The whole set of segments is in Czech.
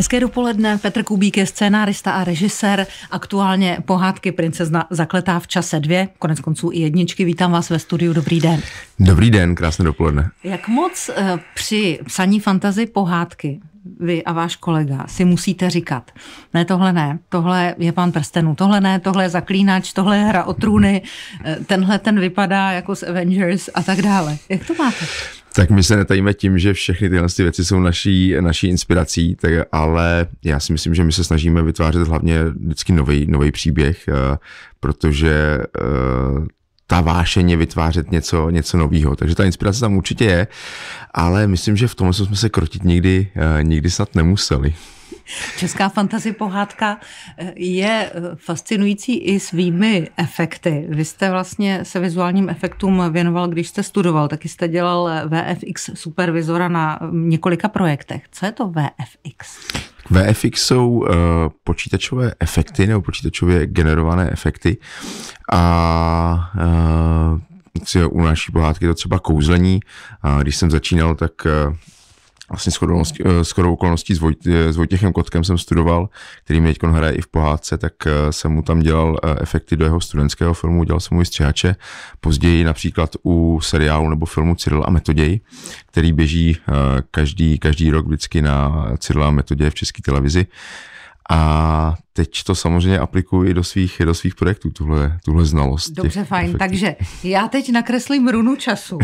Hezké dopoledne, Petr Kubík je scénárista a režisér, aktuálně pohádky Princezna zakletá v čase dvě, konec konců i jedničky. Vítám vás ve studiu, dobrý den. Dobrý den, krásné dopoledne. Jak moc eh, při psaní fantazy pohádky vy a váš kolega si musíte říkat, ne tohle ne, tohle je pán prstenů, tohle ne, tohle je zaklínač, tohle je hra o trůny, eh, tenhle ten vypadá jako z Avengers a tak dále. Jak to máte? Tak my se netajíme tím, že všechny tyhle ty věci jsou naší, naší inspirací, tak, ale já si myslím, že my se snažíme vytvářet hlavně vždycky nový příběh, eh, protože eh, ta vášeně vytvářet něco, něco nového. Takže ta inspirace tam určitě je, ale myslím, že v tom jsme se krotit nikdy, eh, nikdy snad nemuseli. Česká fantazie pohádka eh, je eh, fascinující i svými efekty. Vy jste vlastně se vizuálním efektům věnoval, když jste studoval, taky jste dělal eh, VFX supervizora na mm, několika projektech. Co je to VFX? VFX jsou uh, počítačové efekty nebo počítačově generované efekty a uh, u naší pohádky to třeba kouzlení. A když jsem začínal, tak vlastně skoro okolností eh, s, Vojtěchem Kotkem jsem studoval, který mě teď hraje i v pohádce, tak eh, jsem mu tam dělal eh, efekty do jeho studentského filmu, dělal jsem mu i střihače, později například u seriálu nebo filmu Cyril a Metoděj, který běží každý, každý rok vždycky na Cyril a Metoděj v české televizi, a teď to samozřejmě aplikuji i do svých, do svých projektů, tuhle, tuhle znalost. Dobře, fajn. Efektů. Takže já teď nakreslím runu času.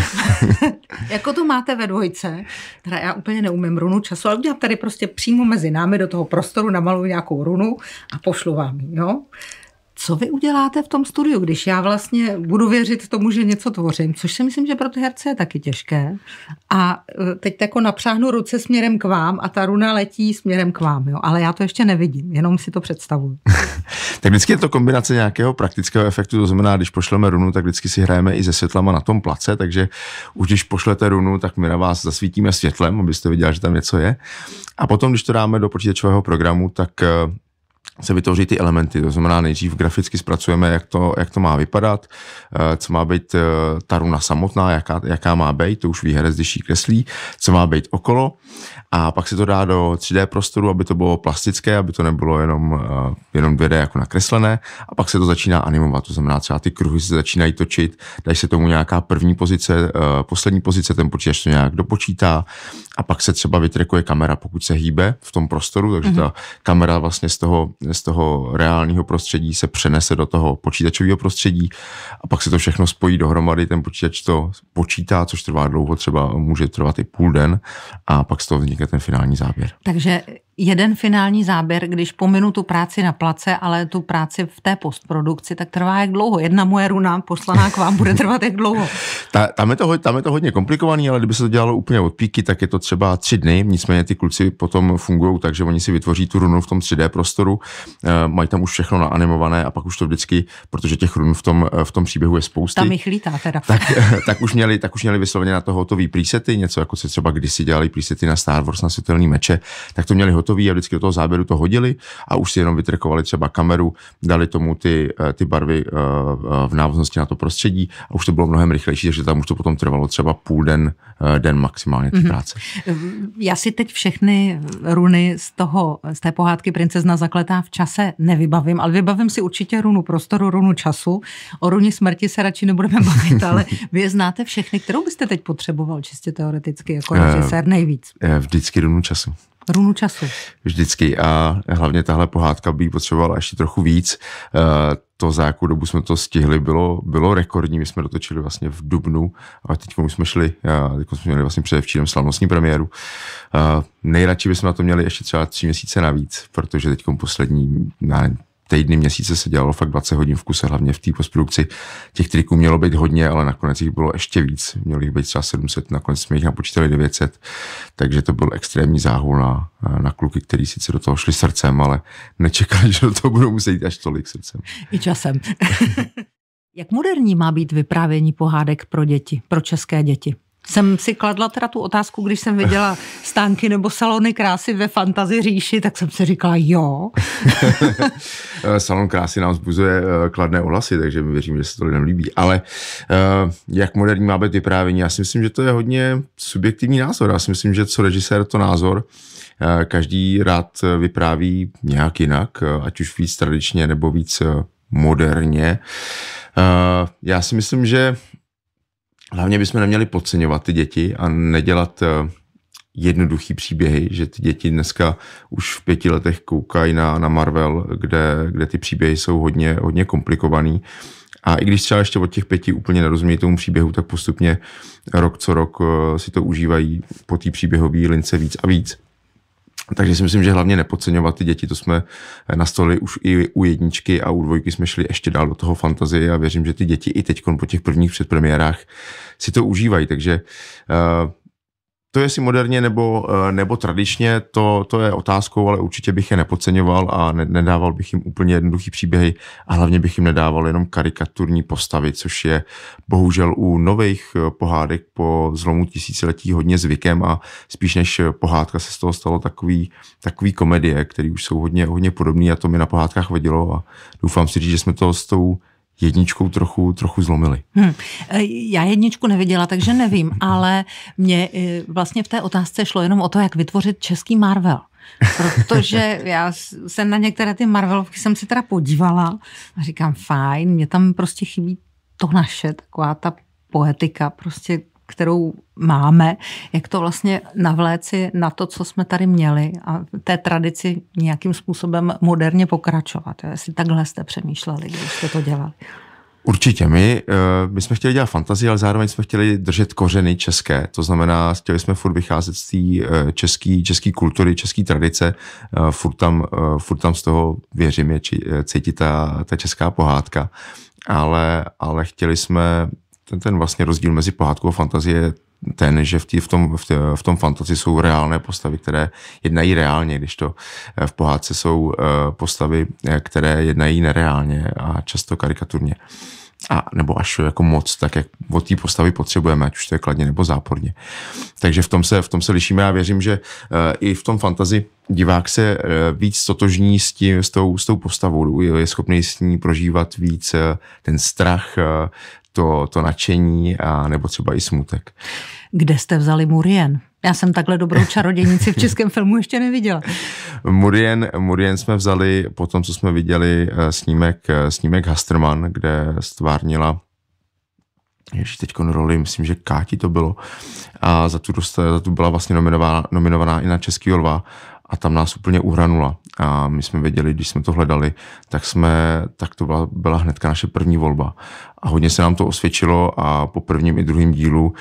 jako to máte ve dvojce, teda já úplně neumím runu času, ale udělám tady prostě přímo mezi námi do toho prostoru, namaluji nějakou runu a pošlu vám, jo? co vy uděláte v tom studiu, když já vlastně budu věřit tomu, že něco tvořím, což si myslím, že pro ty herce je taky těžké. A e, teď jako napřáhnu ruce směrem k vám a ta runa letí směrem k vám, jo? ale já to ještě nevidím, jenom si to představuju. tak vždycky je to kombinace nějakého praktického efektu, to znamená, když pošleme runu, tak vždycky si hrajeme i se světlama na tom place, takže už když pošlete runu, tak my na vás zasvítíme světlem, abyste viděli, že tam něco je. A potom, když to dáme do počítačového programu, tak e, se vytvoří ty elementy, to znamená nejdřív graficky zpracujeme, jak to, jak to má vypadat, eh, co má být eh, ta runa samotná, jaká, jaká má být, to už výherec, když kreslí, co má být okolo a pak se to dá do 3D prostoru, aby to bylo plastické, aby to nebylo jenom, eh, jenom 2D jako nakreslené a pak se to začíná animovat, to znamená třeba ty kruhy se začínají točit, dají se tomu nějaká první pozice, poslední pozice, ten počítač to nějak dopočítá, a pak se třeba vytrekuje kamera, pokud se hýbe v tom prostoru, takže mm-hmm. ta kamera vlastně z toho, z toho reálního prostředí se přenese do toho počítačového prostředí a pak se to všechno spojí dohromady, ten počítač to počítá, což trvá dlouho, třeba může trvat i půl den a pak z toho vznikne ten finální záběr. Takže jeden finální záběr, když pominu tu práci na place, ale tu práci v té postprodukci, tak trvá jak dlouho? Jedna moje runa poslaná k vám bude trvat jak dlouho? Ta, tam, je to, tam je to hodně komplikovaný, ale kdyby se to dělalo úplně od píky, tak je to třeba tři dny, nicméně ty kluci potom fungují tak, že oni si vytvoří tu runu v tom 3D prostoru, eh, mají tam už všechno naanimované a pak už to vždycky, protože těch run v tom, eh, v tom příběhu je spousta. Tam jich lítá teda. Tak, tak, už měli, tak už měli vysloveně na to hotový presety, něco jako se třeba kdysi dělali presety na Star Wars na světelný meče, tak to měli hotový hotový a vždycky do toho záběru to hodili a už si jenom vytrkovali třeba kameru, dali tomu ty, eh, ty barvy eh, eh, v návaznosti na to prostředí a už to bylo mnohem rychlejší, takže tam už to potom trvalo třeba půl den, den maximálně ty mhm. práce. Já si teď všechny runy z toho, z té pohádky Princezna zakletá v čase nevybavím, ale vybavím si určitě runu prostoru, runu času. O runě smrti se radši nebudeme bavit, ale vy je znáte všechny, kterou byste teď potřeboval čistě teoreticky jako režisér nejvíc? Vždycky runu času. Runu času. Vždycky a hlavně tahle pohádka by potřebovala ještě trochu víc. Eh, to, za jakou dobu jsme to stihli, bylo, bylo rekordní. My jsme dotočili vlastně v Dubnu a teď už jsme šli, eh, teď jsme měli vlastně předevčírem slavnostní premiéru. Eh, nejradši bychom na to měli ještě třeba tři měsíce navíc, protože teď poslední na týdny, měsíce se dělalo fakt 20 hodin v kuse, hlavně v té postprodukci. Těch triků mělo být hodně, ale nakonec jich bylo ještě víc. Mělo jich být třeba 700, nakonec jsme jich napočítali 900, takže to byl extrémní záhul na, na kluky, kteří sice do toho šli srdcem, ale nečekali, že do toho budou muset jít až tolik srdcem. I časem. Jak moderní má být vyprávění pohádek pro děti, pro české děti? jsem si kladla teda tu otázku, když jsem viděla stánky nebo salony krásy ve fantazi říši, tak jsem si říkala jo. Salon krásy nám zbuzuje eh, kladné ohlasy, takže věřím, že se to lidem líbí. Ale eh, jak moderní má být vyprávění? Já si myslím, že to je hodně subjektivní názor. Já si myslím, že co režisér, to názor. Eh, každý rád vypráví nějak jinak, ať už víc tradičně nebo víc moderně. Já si myslím, že hlavně bychom neměli podceňovat ty děti a nedělat eh, jednoduchý příběhy, že ty děti dneska už v pěti letech koukají na, na Marvel, kde, kde ty příběhy jsou hodně, hodně komplikovaný. A i když třeba ještě od těch pěti úplně nerozumějí tomu příběhu, tak postupně rok co rok eh, si to užívají po té příběhové lince víc a víc. Takže si myslím, že hlavně nepodceňovat ty děti, to jsme eh, nastolili už i u jedničky a u dvojky jsme šli ještě dál do toho fantazie a věřím, že ty děti i teď po těch prvních předpremiérách si to užívají, takže uh, to jestli moderně nebo, eh, nebo tradičně, to, to je otázkou, ale určitě bych je nepodceňoval a ne, nedával bych jim úplně jednoduchý příběhy a hlavně bych jim nedával jenom karikaturní postavy, což je bohužel u nových eh, pohádek po zlomu tisíciletí hodně zvykem a spíš než eh, pohádka se z toho stalo takový, takový komedie, které už jsou hodně, hodně podobné a to mi na pohádkách vadilo a doufám si říct, že jsme to s tou jedničkou trochu, trochu zlomili. Hmm. Já jedničku neviděla, takže nevím, ale mě e, vlastně v té otázce šlo jenom o to, jak vytvořit český Marvel. Protože já jsem na některé ty Marvelovky jsem si teda podívala a říkám, fajn, mě tam prostě chybí to naše, taková ta poetika, prostě kterou máme, jak to vlastně navléci na to, co jsme tady měli a té tradici nějakým způsobem moderně pokračovat. Jestli takhle jste přemýšleli, když jste to dělali. Určitě. My, eh, my jsme chtěli dělat fantazii, ale zároveň jsme chtěli držet kořeny české. To znamená, chtěli jsme furt vycházet z té eh, české český kultury, české tradice. Eh, furt tam, furt tam z toho, věřím, je cítit ta, ta česká pohádka. Ale, ale chtěli jsme ten, ten vlastně rozdíl mezi pohádkou a fantazie je ten, že v, tí, v tom, v, tě, v tom fantazi jsou reálné postavy, které jednají reálně, když to eh, v pohádce jsou eh, postavy, eh, které jednají nereálně a často karikaturně. A nebo až jako moc, tak jak od té postavy potřebujeme, ať už to je kladně nebo záporně. Takže v tom se, v tom se lišíme a věřím, že i v tom fantazii divák se víc totožní s, tím, s, tou, s tou postavou, je schopný s ní prožívat víc ten strach, to, to nadšení a nebo třeba i smutek. Kde jste vzali Murien? Já jsem takhle dobrou čarodějnici v českém filmu ještě neviděla. Murien, Murien jsme vzali po tom, co jsme viděli eh, snímek, eh, snímek Hasterman, kde stvárnila ještě teď roli, myslím, že Káti to bylo. A za tu, dost, za tu byla vlastně nominovaná, nominovaná i na Český lva a tam nás úplně uhranula. A my jsme věděli, když jsme to hledali, tak, jsme, tak to byla, byla hnedka naše první volba. A hodně se nám to osvědčilo a po prvním i druhém dílu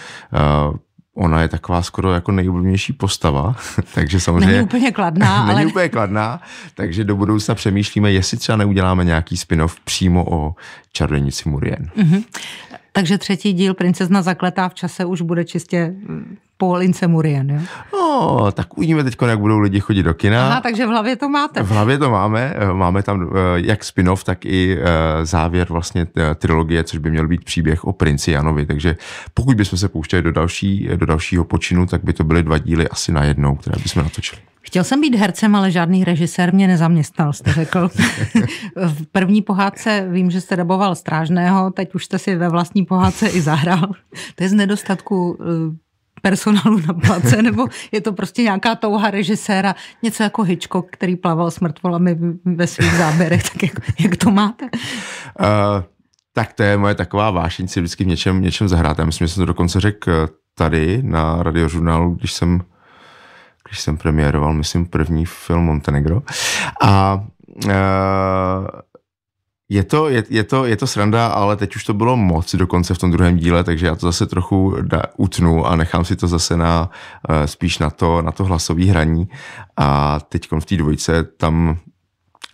uh, ona je taková skoro jako nejoblíbenější postava, takže samozřejmě... Není úplně kladná, není ale... Není úplně kladná, takže do budoucna přemýšlíme, jestli třeba neuděláme nějaký spin-off přímo o čarodějnici Murien. Mm-hmm. Takže třetí díl Princezna zakletá v čase už bude čistě mm, po Lince Murien, jo? No, tak uvidíme teď, jak budou lidi chodit do kina. Aha, takže v hlavě to máte. V hlavě to máme, máme tam eh, jak spin-off, tak i eh, závěr vlastně eh, trilogie, což by měl být příběh o princi Janovi, takže pokud bychom se pouštěli do, další, do dalšího počinu, tak by to byly dva díly asi na jednou, které bychom natočili. Chtěl jsem být hercem, ale žádný režisér mě nezaměstnal, jste řekl. v první pohádce vím, že jste daboval Strážného, teď už jste si ve vlastní pohádce i zahrál. To je z nedostatku personálu na place, nebo je to prostě nějaká touha režiséra, něco jako Hitchcock, který plaval s mrtvolami ve svých záběrech, tak jak, jak to máte? Uh, tak to je moje taková vášení si vždycky v něčem, něčem zahrát. Já myslím, že jsem to dokonce řekl eh, tady na radiožurnálu, když jsem když jsem premiéroval, myslím, první film Montenegro. A uh, je to, je, je, to, je to sranda, ale teď už to bylo moc dokonce v tom druhém díle, takže já to zase trochu da, utnu a nechám si to zase na, eh, spíš na to, na to hlasové hraní. A teď v té dvojce tam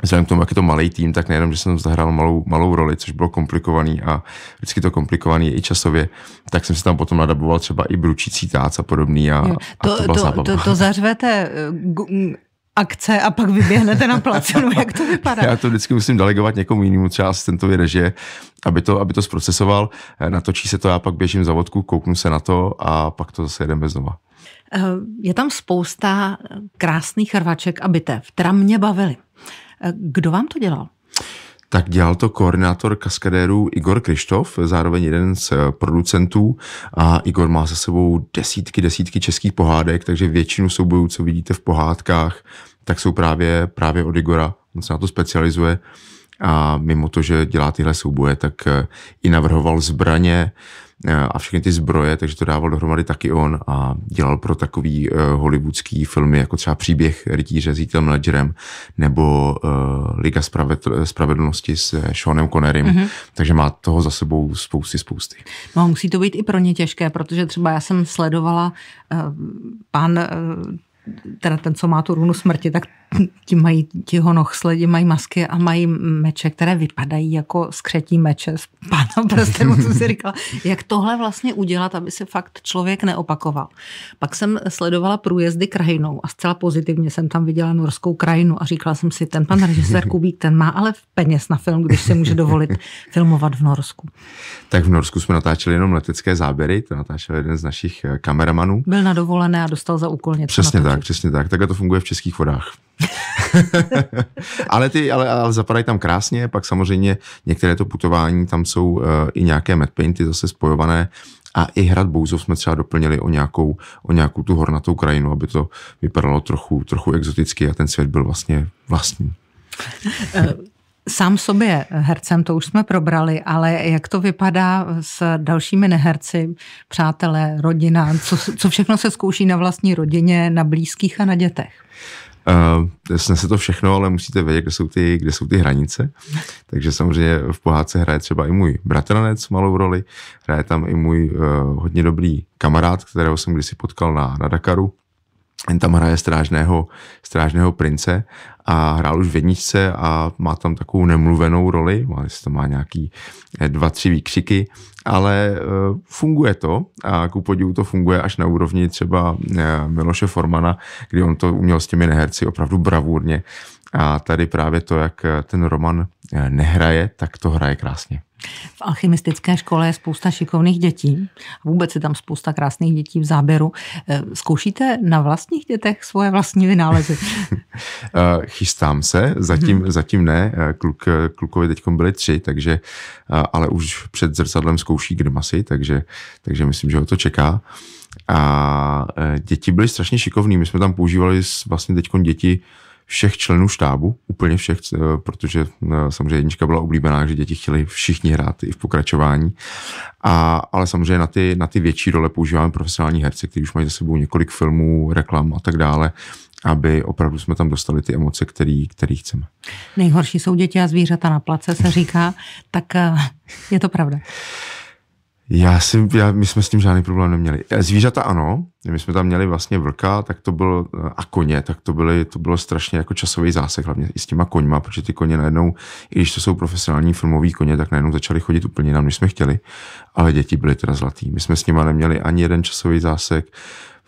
vzhledem k tomu, jak je to malý tým, tak nejenom, že jsem zahrál malou, malou roli, což bylo komplikovaný a vždycky to komplikovaný je i časově, tak jsem si tam potom nadaboval třeba i bručící tác a podobný a, to, a to, to, to, to zařvete eh, akce a pak vyběhnete na placenu, jak to vypadá? Já to vždycky musím delegovat někomu jinému, třeba tento režie, aby to, aby to zprocesoval. Eh, natočí se to, já pak běžím za vodku, kouknu se na to a pak to zase jedeme znova. Eh, je tam spousta eh, krásných rvaček a bitev, která mě bavily. Kdo vám to dělal? tak dělal to koordinátor kaskadérů Igor Krištof, zároveň jeden z eh, producentů a Igor má za sebou desítky, desítky českých pohádek, takže většinu soubojů, co vidíte v pohádkách, tak jsou právě, právě od Igora, on se na to specializuje a mimo to, že dělá tyhle souboje, tak eh, i navrhoval zbraně, Eh, a všechny ty zbroje, takže to dával dohromady taky on a dělal pro takový eh, hollywoodský filmy, jako třeba Příběh rytíře s Heathem Ledgerem nebo eh, Liga spravedlnosti s Seanem Connerym, mm-hmm. takže má toho za sebou spousty, spousty. No musí to být i pro ně těžké, protože třeba já jsem sledovala uh, pan uh, teda ten, co má tu runu smrti, tak ti mají, ti honochsledi mají masky a mají meče, které vypadají jako skřetí meče z pána prstenu, co si říkala. Jak tohle vlastně udělat, aby se fakt člověk neopakoval? Pak jsem sledovala průjezdy krajinou a zcela pozitivně jsem tam viděla norskou krajinu a říkala jsem si, ten pan režisér Kubík, ten má ale peněz na film, když se může dovolit filmovat v Norsku. Tak v Norsku jsme natáčeli jenom letecké záběry, to natáčel jeden z našich eh, kameramanů. Byl na dovolené a dostal za úkol něco. Přesně natáčet. tak, přesně tak. Takhle to funguje v českých vodách. ale ty, ale, ale zapadají tam krásně, pak samozřejmě některé to putování, tam jsou uh, i nějaké medpainty zase spojované a i hrad Bouzov jsme třeba doplnili o nějakou, o nějakou tu hornatou krajinu, aby to vypadalo trochu, trochu exoticky a ten svět byl vlastně vlastní. Eh, sám sobě hercem, to už jsme probrali, ale jak to vypadá s dalšími neherci, přátelé, rodina, co, co všechno se zkouší na vlastní rodině, na blízkých a na dětech? Uh, eh, snese to všechno, ale musíte vědět, kde jsou, ty, kde jsou ty hranice. Takže samozřejmě v pohádce hraje třeba i můj bratranec malou roli, hraje tam i můj uh, hodně dobrý kamarád, kterého jsem kdysi potkal na, na Dakaru, ten tam hraje strážného, strážného prince a hrál už v jedničce a má tam takovou nemluvenou roli, má, to má nějaký eh, dva, tři výkřiky, ale eh, funguje to a ku podivu to funguje až na úrovni třeba eh, Miloše Formana, kdy on to uměl s těmi neherci opravdu bravurně a tady právě to, jak ten Roman nehraje, tak to hraje krásně. V alchymistické škole je spousta šikovných dětí. Vůbec je tam spousta krásných dětí v záběru. Eh, zkoušíte na vlastních dětech svoje vlastní vynálezy? Eh, chystám se, zatím, hmm. zatím ne. Eh, kluk, klukovi teď byly tři, takže, ale už před zrcadlem zkouší grimasy, takže, takže myslím, že ho to čeká. A děti byly strašně šikovní. My jsme tam používali vlastně teď děti všech členů štábu, úplně všech, eh, protože eh, samozřejmě jednička byla oblíbená, že děti chtěli všichni hrát i v pokračování. A, ale samozřejmě na ty, na ty větší role používáme profesionální herce, kteří už mají za sebou několik filmů, reklam a tak dále, aby opravdu jsme tam dostali ty emoce, který, který chceme. Nejhorší jsou děti a zvířata na place, se říká, tak eh, je to pravda. Já si, já, my jsme s tím žádný problém neměli. E, zvířata ano, my jsme tam měli vlastně vlka, tak to bylo, e, a koně, tak to, byly, to bylo strašně jako časový zásek, hlavně i s těma koňma, protože ty koně najednou, i když to jsou profesionální filmoví koně, tak najednou začaly chodit úplně nám, než jsme chtěli, ale děti byly teda zlatý. My jsme s nima neměli ani jeden časový zásek,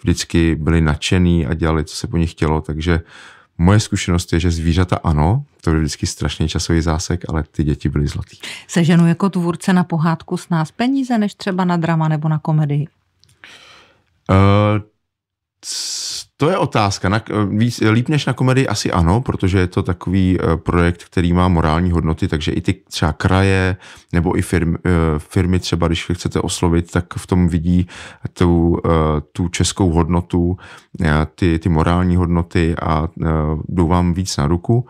vždycky byli nadšený a dělali, co se po nich chtělo, takže uh, Moje zkušenost je, že zvířata ano, to byl vždycky strašný časový zásek, ale ty děti byly zlatý. Seženu jako tvůrce na pohádku s nás peníze, než třeba na drama nebo na komedii? Uh, eh, c- to je otázka. Na, víc, líp než na komedii asi ano, protože je to takový eh, projekt, který má morální hodnoty, takže i ty třeba kraje nebo i firmy, eh, firmy třeba, když chcete oslovit, tak v tom vidí tu, eh, tu českou hodnotu, ty, ty morální hodnoty a jdou vám víc na ruku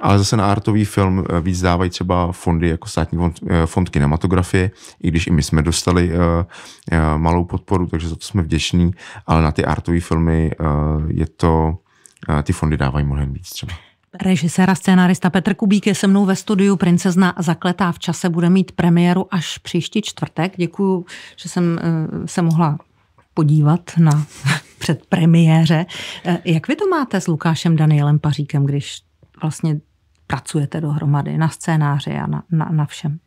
ale zase na artový film eh, víc dávají třeba fondy jako státní fond, eh, fond kinematografie, i když i my jsme dostali eh, malou podporu, takže za to jsme vděční, ale na ty artové filmy je to, ty fondy dávají mnohem víc třeba. Režisér a scénarista Petr Kubík je se mnou ve studiu Princezna zakletá v čase, bude mít premiéru až příští čtvrtek. Děkuju, že jsem se mohla podívat na předpremiéře. Jak vy to máte s Lukášem Danielem Paříkem, když vlastně pracujete dohromady na scénáři a na, na, na všem?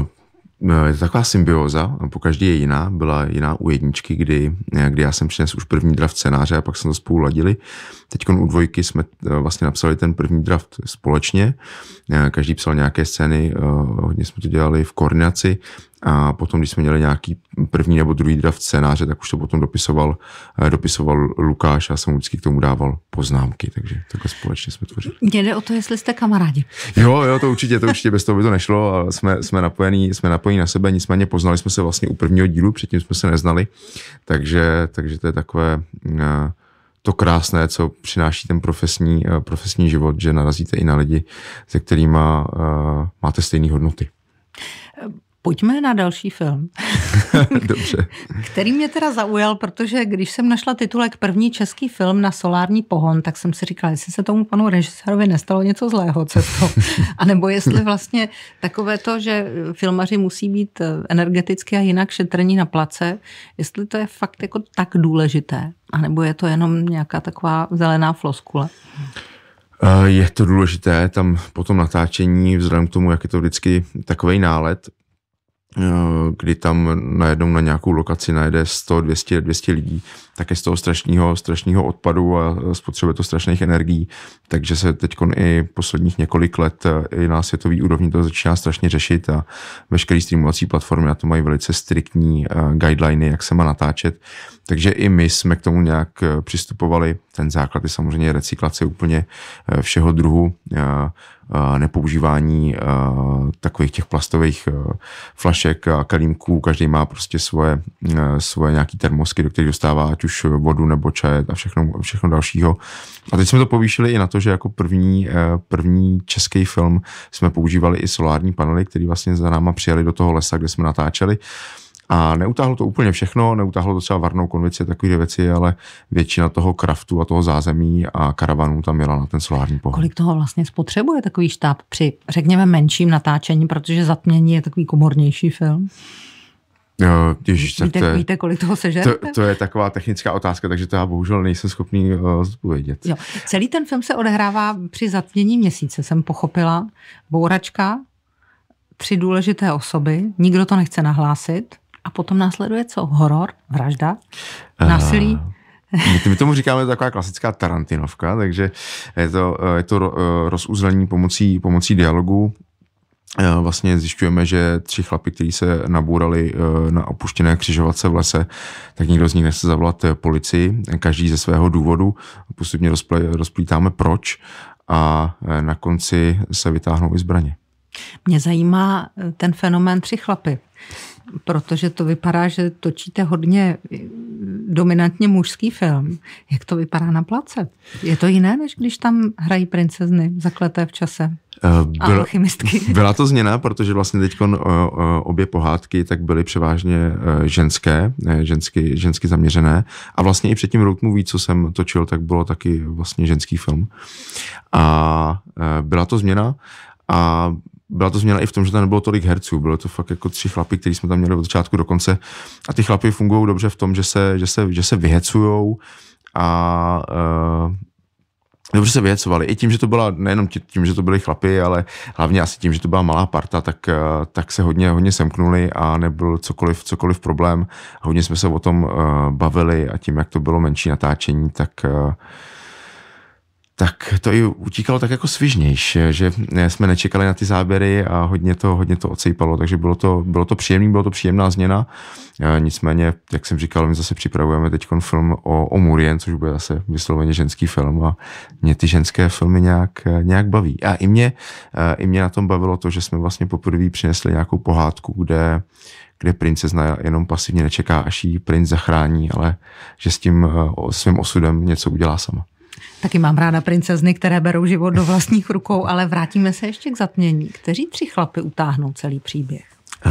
Uh. Je to taková symbioza, po každý je jiná, byla jiná u jedničky, kdy, eh, kdy já jsem přinesl už první draft scénáře a pak jsme to spolu ladili. Teď u dvojky jsme vlastně napsali ten první draft společně, každý psal nějaké scény, hodně jsme to dělali v koordinaci a potom, když jsme měli nějaký první nebo druhý draft scénáře, tak už to potom dopisoval, eh, dopisoval Lukáš a jsem vždycky k tomu dával poznámky, takže takhle společně jsme tvořili. Mně jde o to, jestli jste kamarádi. Jo, jo, to určitě, to určitě bez toho by to nešlo a jsme, jsme napojení, jsme napojení na sebe, nicméně poznali jsme se vlastně u prvního dílu, předtím jsme se neznali, takže, takže to je takové eh, to krásné, co přináší ten profesní, eh, profesní život, že narazíte i na lidi, se kterými máte stejné hodnoty. Pojďme na další film. Dobře. Který mě teda zaujal, protože když jsem našla titulek První český film na solární pohon, tak jsem si říkala, jestli se tomu panu režisérovi nestalo něco zlého cestou. A nebo jestli vlastně takové to, že filmaři musí být eh, energeticky a jinak šetrní na place, jestli to je fakt jako tak důležité, anebo je to jenom nějaká taková zelená floskule. Eh, je to důležité, tam po tom natáčení, vzhledem k tomu, jak je to vždycky takový nálet, Eh, kdy tam najednou na nějakou lokaci najde 100, 200, 200 lidí, tak je z toho strašného, strašného odpadu a spotřebuje to strašných energií, takže se teď i posledních několik let eh, i na světový úrovni to začíná strašně řešit a veškeré streamovací platformy na to mají velice striktní eh, guideliny, jak se má natáčet, takže i my jsme k tomu nějak přistupovali, ten základ je samozřejmě recyklace úplně všeho druhu, nepoužívání takových těch plastových flašek a kalímků. Každý má prostě svoje, svoje nějaký termosky, do kterých dostává ať už vodu nebo čaj a všechno, všechno dalšího. A teď jsme to povýšili i na to, že jako první, e, první český film jsme používali i solární panely, které vlastně za náma přijeli do toho lesa, kde jsme natáčeli. A neutáhlo to úplně všechno, neutáhlo to třeba varnou konvici, takové věci, ale většina toho kraftu a toho zázemí a karavanů tam jela na ten solární pohled. Kolik toho vlastně spotřebuje takový štáb při, řekněme, menším natáčení, protože zatmění je takový komornější film? Jo, ježiš, víte, to je, víte, kolik toho sežerete? To, to je taková technická otázka, takže to já bohužel nejsem schopný uh, Jo. Celý ten film se odehrává při zatmění měsíce, jsem pochopila. Bouračka, tři důležité osoby, nikdo to nechce nahlásit. A potom následuje co? Horor, vražda, eh, násilí? Uh... My tomu říkáme taková klasická Tarantinovka, takže je to, eh, je to eh, rozuzlení pomocí, pomocí dialogu. Vlastně zjišťujeme, že tři chlapy, kteří se nabůrali na opuštěné křižovatce v lese, tak nikdo z nich nese zavolat policii, každý ze svého důvodu. Postupně rozplítáme proč a na konci se vytáhnou i zbraně. Mě zajímá eh, ten fenomén tři chlapy, protože to vypadá, že točíte hodně eh, dominantně mužský film. Jak to vypadá na place? Je to jiné, než když tam hrají princezny zakleté v čase? Eh, byla, byla to změna, protože vlastně teď obě pohádky tak byly převážně ženské, žensky, žensky zaměřené a vlastně i předtím tím Road Movie, co jsem točil, tak bylo taky vlastně ženský film. A byla to změna a byla to změna i v tom, že tam nebylo tolik herců, bylo to fakt jako tři chlapy, který jsme tam měli od začátku do konce a ty chlapy fungují dobře v tom, že se, že se, že se vyhecujou a uh, dobře se vyhecovali. I tím, že to byla, nejenom tím, že to byli chlapy, ale hlavně asi tím, že to byla malá parta, tak, eh, tak se hodně, hodně semknuli a nebyl cokoliv, cokoliv problém. Hodně jsme se o tom uh, bavili a tím, jak to bylo menší natáčení, tak uh, tak to i utíkalo tak jako svižnějš, že jsme nečekali na ty záběry a hodně to, hodně to ocejpalo, takže bylo to, bylo to příjemný, bylo to příjemná změna. E, nicméně, jak jsem říkal, my zase připravujeme teď film o, o Murien, což bude zase vysloveně ženský film a mě ty ženské filmy nějak, nějak baví. A i mě, e, i mě na tom bavilo to, že jsme vlastně poprvé přinesli nějakou pohádku, kde, kde princezna jenom pasivně nečeká, až ji princ zachrání, ale že s tím e, svým osudem něco udělá sama. Taky mám ráda princezny, které berou život do vlastních rukou, ale vrátíme se ještě k zatmění. Kteří tři chlapy utáhnou celý příběh?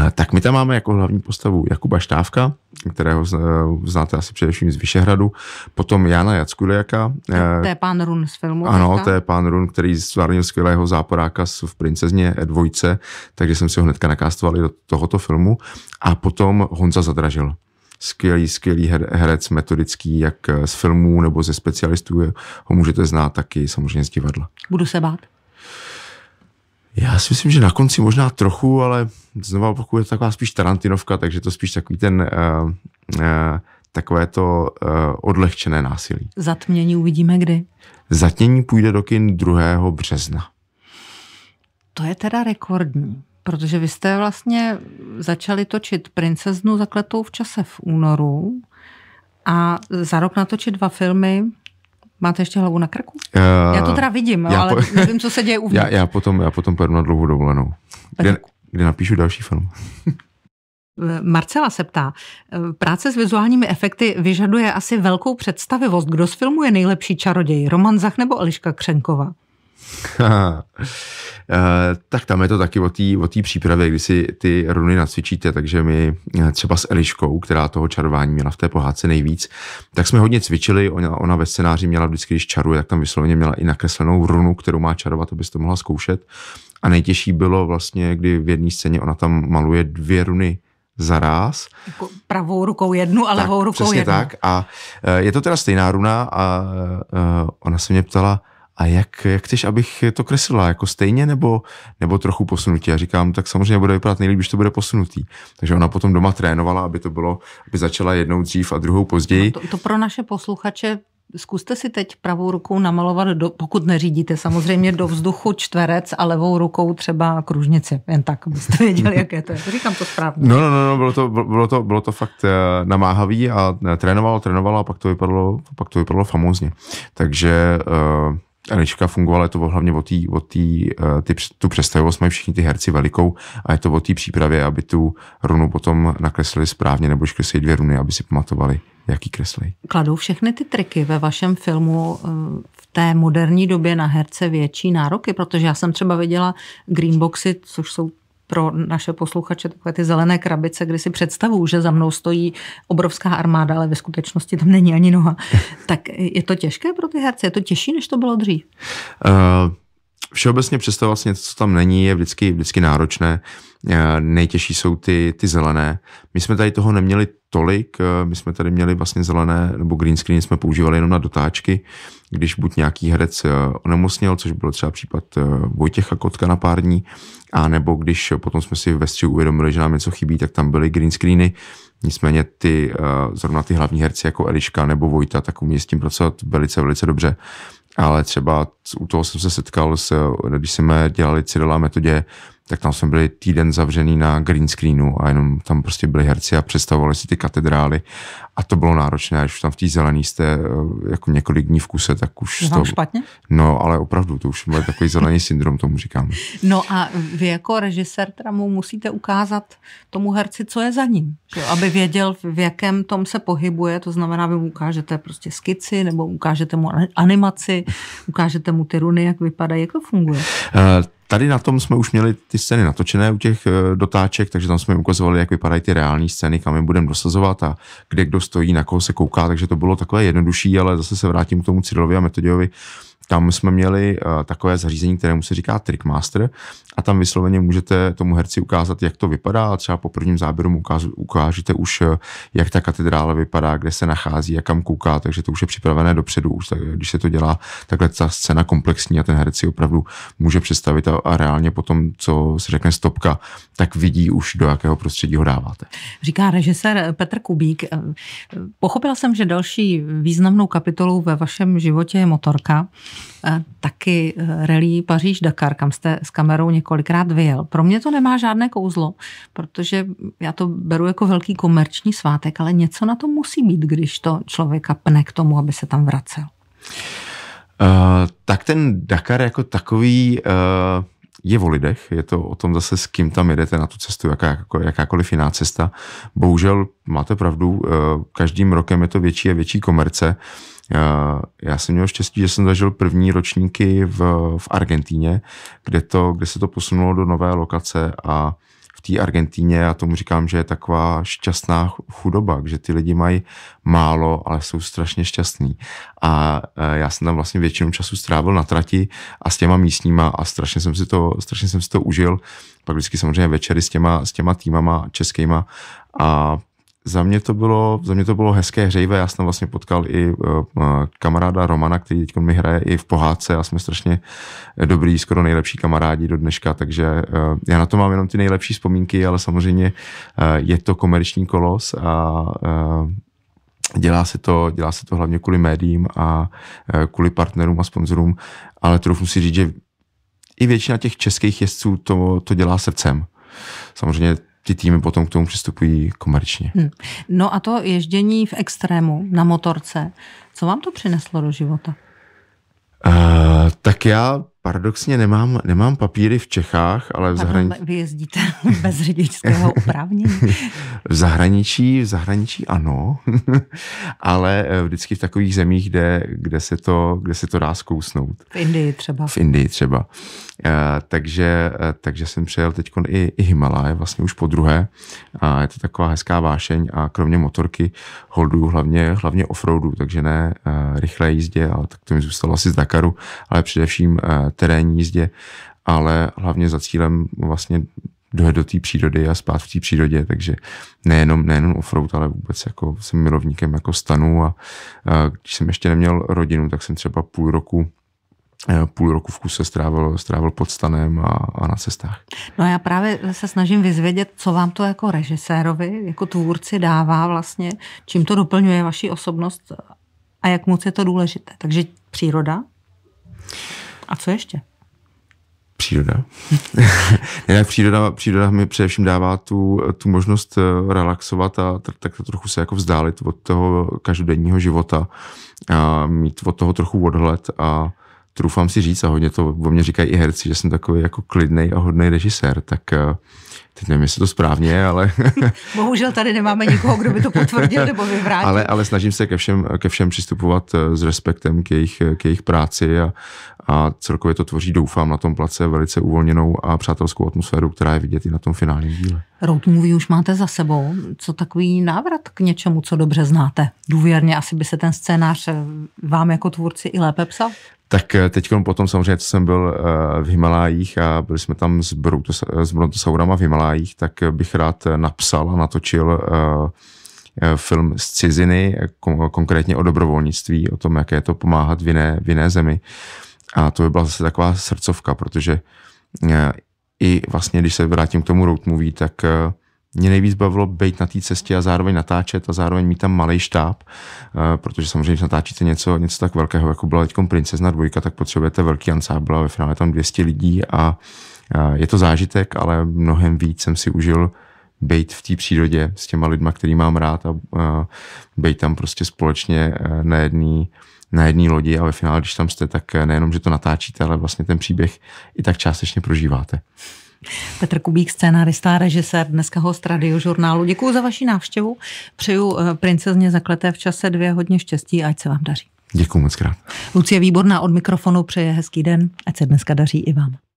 Eh, tak my tam máme jako hlavní postavu Jakuba Štávka, kterého eh, znáte asi především z Vyšehradu, potom Jana Jackuliaka. Eh, to je pán Run z filmu. Ano, teďka? to je pán Run, který zvládnil skvělého záporáka v Princezně dvojce, takže jsem si ho hnedka nakástoval i do tohoto filmu. A potom Honza Zadražil skvělý, skvělý herec metodický, jak eh, z filmů nebo ze specialistů. Ho můžete znát taky samozřejmě z divadla. Budu se bát? Já si myslím, že na konci možná trochu, ale znovu opakuju, je to taková spíš Tarantinovka, takže to spíš takový ten uh, uh, takové to uh, odlehčené násilí. Zatmění uvidíme kdy? Zatmění půjde do kin 2. března. To je teda rekordní. Protože vy jste vlastně začali točit Princeznu zakletou v čase v únoru a za rok natočit dva filmy, Máte ještě hlavu na krku? Uh, já to teda vidím, já ale po... nevím, co se děje uvnitř. Já, já, potom, já potom půjdu na dlouhou dovolenou, kde, kde napíšu další film. Marcela se ptá, eh, práce s vizuálními efekty vyžaduje asi velkou představivost. Kdo z filmu je nejlepší čaroděj, Roman Zach nebo Eliška Křenková? Eh, tak tam je to taky o té tý přípravě, kdy si ty runy nacvičíte, takže my eh, třeba s Eliškou, která toho čarování měla v té pohádce nejvíc, tak jsme hodně cvičili, ona, ona ve scénáři měla vždycky, když čaruje, tak tam vysloveně měla i nakreslenou runu, kterou má čarovat, aby to mohla zkoušet. A nejtěžší bylo vlastně, kdy v jedné scéně ona tam maluje dvě runy za ráz. Jako pravou rukou jednu a tak, levou rukou přesně jednu. tak. A eh, je to teda stejná runa a ona se mě ptala, a jak, jak chceš, abych to kreslila, jako stejně nebo, nebo trochu posunutí. A říkám, tak samozřejmě bude vypadat nejlíp, když to bude posunutý. Takže ona potom doma trénovala, aby to bylo, aby začala jednou dřív a druhou později. No to, to pro naše posluchače Zkuste si teď pravou rukou namalovat, do, pokud neřídíte samozřejmě do vzduchu čtverec a levou rukou třeba kružnici. Jen tak, abyste věděli, jaké to je. Říkám to správně. No, no, no, no bylo, to, bylo, to, bylo to fakt eh, namáhavý a trénovala, eh, trénovala a pak to vypadalo, pak to vypadalo famózně. Takže uh, Eliška fungovala, je to hlavně o, tý, o tý, eh, ty, tu představivost mají všichni ty herci velikou a je to o té přípravě, aby tu runu potom nakreslili správně, nebo kreslili dvě runy, aby si pamatovali, jaký kreslí. Kladou všechny ty triky ve vašem filmu eh, v té moderní době na herce větší nároky, protože já jsem třeba viděla Greenboxy, což jsou pro naše posluchače takové ty zelené krabice, kdy si představuju, že za mnou stojí obrovská armáda, ale ve skutečnosti tam není ani noha. Tak je to těžké pro ty herce? Je to těžší, než to bylo dřív? Uh všeobecně představovat si něco, co tam není, je vždycky, vždycky náročné. Eh, nejtěžší jsou ty, ty zelené. My jsme tady toho neměli tolik, eh, my jsme tady měli vlastně zelené, nebo green screen jsme používali jenom na dotáčky, když buď nějaký herec eh, onemocnil, což byl třeba případ Vojtěcha Kotka na pár dní, a nebo když potom jsme si ve střihu uvědomili, že nám něco chybí, tak tam byly green screeny, Nicméně ty, zrovna ty hlavní herci jako Eliška nebo Vojta, tak umí s tím pracovat velice, velice dobře ale třeba u toho jsem se setkal, s, když jsme dělali Cyrila metodě tak tam jsme byli týden zavřený na green screenu a jenom tam prostě byli herci a představovali si ty katedrály a to bylo náročné, až tam v té zelený jste eh, jako několik dní v kuse, tak už je to... špatně? No, ale opravdu, to už je takový zelený syndrom, tomu říkám. No a vy jako režisér teda mu musíte ukázat tomu herci, co je za ním, že? aby věděl, v jakém tom se pohybuje, to znamená, vy mu ukážete prostě skici, nebo ukážete mu animaci, ukážete mu ty runy, jak vypadají, jak to funguje? Uh, Tady na tom jsme už měli ty scény natočené u těch eh, dotáček, takže tam jsme jim ukazovali, jak vypadají ty reální scény, kam je budeme dosazovat a kde kdo stojí, na koho se kouká, takže to bylo takové jednodušší, ale zase se vrátím k tomu Cyrilovi a Metodějovi tam jsme měli eh, takové zařízení, kterému se říká Trickmaster a tam vysloveně můžete tomu herci ukázat, jak to vypadá a třeba po prvním záběru mu ukážete už, eh, jak ta katedrála vypadá, kde se nachází a kam kouká, takže to už je připravené dopředu. Už tak, když se to dělá takhle ta scéna komplexní a ten herci opravdu může představit a, a reálně potom, co se řekne stopka, tak vidí už, do jakého prostředí ho dáváte. Říká režisér Petr Kubík. Eh, pochopila jsem, že další významnou kapitolou ve vašem životě je motorka. Eh, taky eh, relí Paříž-Dakar, kam jste s kamerou několikrát vyjel. Pro mě to nemá žádné kouzlo, protože já to beru jako velký komerční svátek, ale něco na to musí být, když to člověka pne k tomu, aby se tam vracel. Uh, tak ten Dakar jako takový uh, je o lidech, je to o tom zase, s kým tam jedete na tu cestu, jaká, jako, jakákoliv jiná cesta. Bohužel máte pravdu, uh, každým rokem je to větší a větší komerce. Uh, já jsem měl štěstí, že jsem zažil první ročníky v, v Argentíně, kde, to, kde se to posunulo do nové lokace a v té Argentíně, a tomu říkám, že je taková šťastná chudoba, že ty lidi mají málo, ale jsou strašně šťastní. A e, já jsem tam vlastně většinu času strávil na trati a s těma místníma a strašně jsem si to, strašně jsem si to užil. Pak vždycky samozřejmě večery s těma, s těma týmama českýma a za mě to bylo, za mě to bylo hezké hřejivé. Já jsem vlastně potkal i uh, kamaráda Romana, který teď mi hraje i v pohádce a jsme strašně dobrý, skoro nejlepší kamarádi do dneška, takže uh, já na to mám jenom ty nejlepší vzpomínky, ale samozřejmě uh, je to komerční kolos a Dělá se, to, dělá se to hlavně kvůli médiím a kvůli partnerům a sponzorům, ale trochu si říct, že i většina těch českých jezdců to, to dělá srdcem. Samozřejmě ty týmy potom k tomu přistupují komerčně. Hmm. No a to ježdění v extrému na motorce, co vám to přineslo do života? Uh, tak já Paradoxně nemám, nemám papíry v Čechách, ale v zahraničí... Vy jezdíte bez řidičského oprávnění? v zahraničí, v zahraničí ano, ale eh, vždycky v takových zemích, kde, kde, se to, kde se to dá zkousnout. V Indii třeba. V Indii třeba. Eh, takže, eh, takže jsem přijel teď i, i Himalaje, vlastně už po druhé. A je to taková hezká vášeň a kromě motorky holduju hlavně, hlavně offroadu, takže ne, rychlé jízdě, a tak to mi zůstalo asi z Dakaru, ale především eh, terénní jízdě, ale hlavně za cílem vlastně dojet do té přírody a spát v té přírodě, takže nejenom, nejenom offroad, ale vůbec jako jsem milovníkem jako stanu a, a eh, když jsem ještě neměl rodinu, tak jsem třeba půl roku eh, půl roku v kuse strávil, strávil pod stanem a, a na cestách. No já právě se snažím vyzvědět, co vám to jako režisérovi, jako tvůrci dává vlastně, čím to doplňuje vaši osobnost a jak moc je to důležité. Takže příroda. A co ještě? Příroda. Jinak příroda, příroda mi především dává tu, tu možnost eh, relaxovat a tak trochu se jako vzdálit od toho každodenního života a mít od toho trochu odhled a trufám si říct, a hodně to o mě říkají i herci, že jsem takový jako klidný a hodný režisér, tak eh, teď nevím, jestli to správně, ale... Bohužel tady nemáme nikoho, kdo by to potvrdil nebo vyvrátil. Ale, ale snažím se ke všem, ke všem přistupovat eh, s respektem k jejich, eh, k jejich práci a, a celkově to tvoří, doufám, na tom place velice uvolněnou a přátelskou atmosféru, která je vidět i na tom finálním díle. Road movie už máte za sebou. Co takový návrat k něčemu, co dobře znáte? Důvěrně asi by se ten scénář vám jako tvůrci i lépe psal? Tak eh, teď potom samozřejmě, co jsem byl eh, v Himalájích a byli jsme tam s, Brutus, s Brontosaurama v Himalájích, tak eh, bych rád napsal a natočil film z ciziny, konkrétně o dobrovolnictví, o tom, jak je to pomáhat v jiné, v jiné zemi. A to by byla zase taková srdcovka, protože i vlastně, když se vrátím k tomu road movie, tak mě nejvíc bavilo být na té cestě a zároveň natáčet a zároveň mít tam malý štáb, eh, protože samozřejmě, když natáčíte něco, něco tak velkého, jako byla teď Princezna dvojka, tak potřebujete velký ansábl byla ve finále tam 200 lidí a je to zážitek, ale mnohem víc jsem si užil být v té přírodě s těma lidma, který mám rád a být tam prostě společně eh, na jedný, na jedné lodi a ve finále, když tam jste, tak nejenom, že to natáčíte, ale vlastně ten příběh i tak částečně prožíváte. Petr Kubík, scénarista, režisér, dneska host radiožurnálu. Děkuji za vaši návštěvu. Přeju eh, princezně zakleté v čase dvě hodně štěstí, ať se vám daří. Děkuji moc krát. Lucie Výborná od mikrofonu přeje hezký den, ať se dneska daří i vám.